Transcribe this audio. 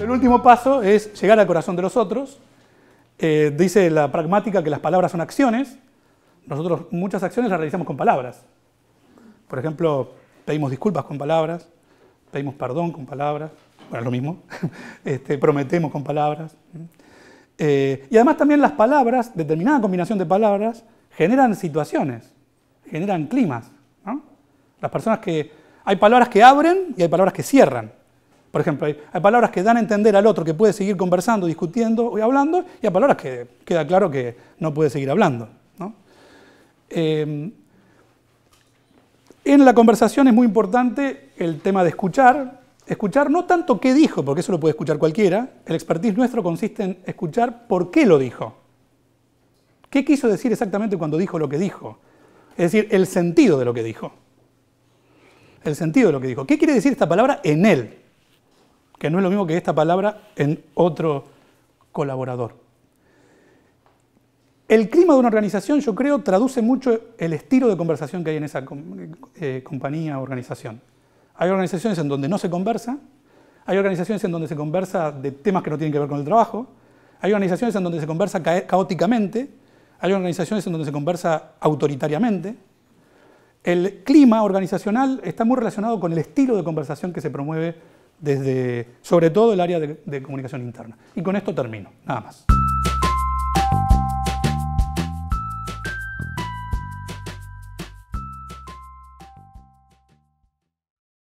El último paso es llegar al corazón de los otros. Eh, dice la pragmática que las palabras son acciones. Nosotros muchas acciones las realizamos con palabras. Por ejemplo, pedimos disculpas con palabras, pedimos perdón con palabras, bueno, es lo mismo, este, prometemos con palabras. Eh, y además también las palabras, determinada combinación de palabras, generan situaciones, generan climas. Las personas que... Hay palabras que abren y hay palabras que cierran. Por ejemplo, hay, palabras que dan a entender al otro que puede seguir conversando, discutiendo y hablando, y hay palabras que queda claro que no puede seguir hablando. Eh, en la conversación es muy importante el tema de escuchar. Escuchar no tanto qué dijo, porque eso lo puede escuchar cualquiera. El expertise nuestro consiste en escuchar por qué lo dijo. ¿Qué quiso decir exactamente cuando dijo lo que dijo? Es decir, el sentido de lo que dijo. El sentido de lo que dijo. ¿Qué quiere decir esta palabra en él? que no es lo mismo que esta palabra en otro colaborador. El clima de una organización, yo creo, traduce mucho el estilo de conversación que hay en esa eh, compañía o organización. Hay organizaciones en donde no se conversa, hay organizaciones en donde se conversa de temas que no tienen que ver con el trabajo, hay organizaciones en donde se conversa caóticamente, hay organizaciones en donde se conversa autoritariamente. El clima organizacional está muy relacionado con el estilo de conversación que se promueve desde sobre todo el área de, de comunicación interna. Y con esto termino, nada más.